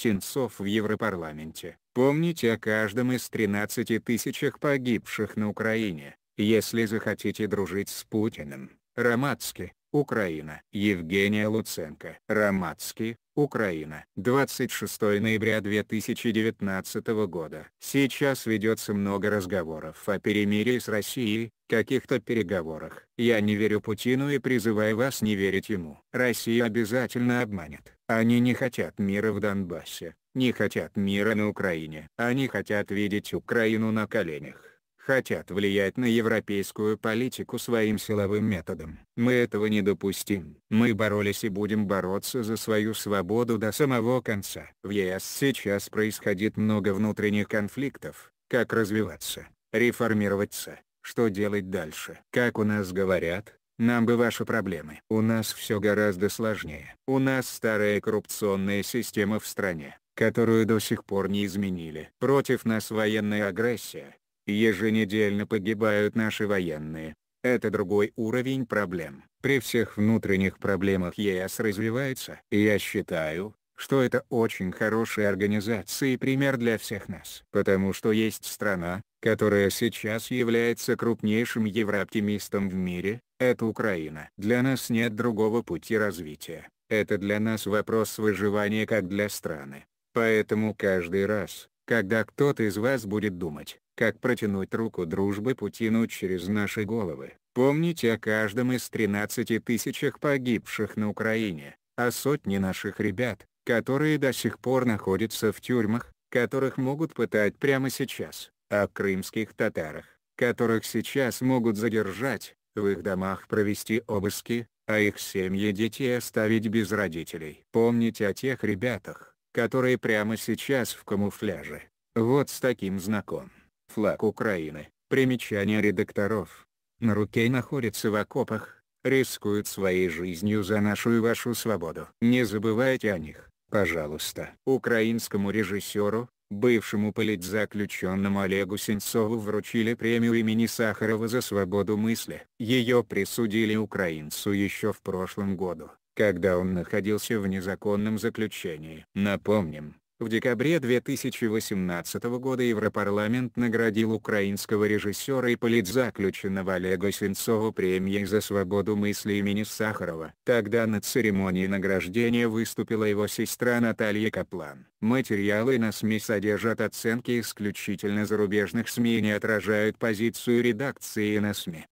Сенцов в Европарламенте. Помните о каждом из 13 тысячах погибших на Украине, если захотите дружить с Путиным. Ромацки, Украина. Евгения Луценко. Ромацки, Украина. 26 ноября 2019 года. Сейчас ведется много разговоров о перемирии с Россией, каких-то переговорах. Я не верю Путину и призываю вас не верить ему. Россия обязательно обманет. Они не хотят мира в Донбассе, не хотят мира на Украине. Они хотят видеть Украину на коленях хотят влиять на европейскую политику своим силовым методом. Мы этого не допустим. Мы боролись и будем бороться за свою свободу до самого конца. В ЕС сейчас происходит много внутренних конфликтов. Как развиваться, реформироваться, что делать дальше. Как у нас говорят, нам бы ваши проблемы. У нас все гораздо сложнее. У нас старая коррупционная система в стране, которую до сих пор не изменили. Против нас военная агрессия. Еженедельно погибают наши военные. Это другой уровень проблем. При всех внутренних проблемах ЕС развивается. я считаю, что это очень хорошая организация и пример для всех нас. Потому что есть страна, которая сейчас является крупнейшим еврооптимистом в мире, это Украина. Для нас нет другого пути развития, это для нас вопрос выживания как для страны. Поэтому каждый раз, когда кто-то из вас будет думать, как протянуть руку дружбы Путину через наши головы, помните о каждом из 13 тысячах погибших на Украине, о сотне наших ребят, которые до сих пор находятся в тюрьмах, которых могут пытать прямо сейчас о крымских татарах, которых сейчас могут задержать, в их домах провести обыски, а их семьи детей оставить без родителей. Помните о тех ребятах, которые прямо сейчас в камуфляже. Вот с таким знаком. Флаг Украины. Примечание редакторов. На руке находится в окопах, рискуют своей жизнью за нашу и вашу свободу. Не забывайте о них, пожалуйста. Украинскому режиссеру, Бывшему политзаключенному Олегу Сенцову вручили премию имени Сахарова за свободу мысли. Ее присудили украинцу еще в прошлом году, когда он находился в незаконном заключении. Напомним, в декабре 2018 года Европарламент наградил украинского режиссера и политзаключенного Олега Сенцова премией за свободу мысли имени Сахарова. Тогда на церемонии награждения выступила его сестра Наталья Каплан. Материалы на СМИ содержат оценки исключительно зарубежных СМИ и не отражают позицию редакции на СМИ.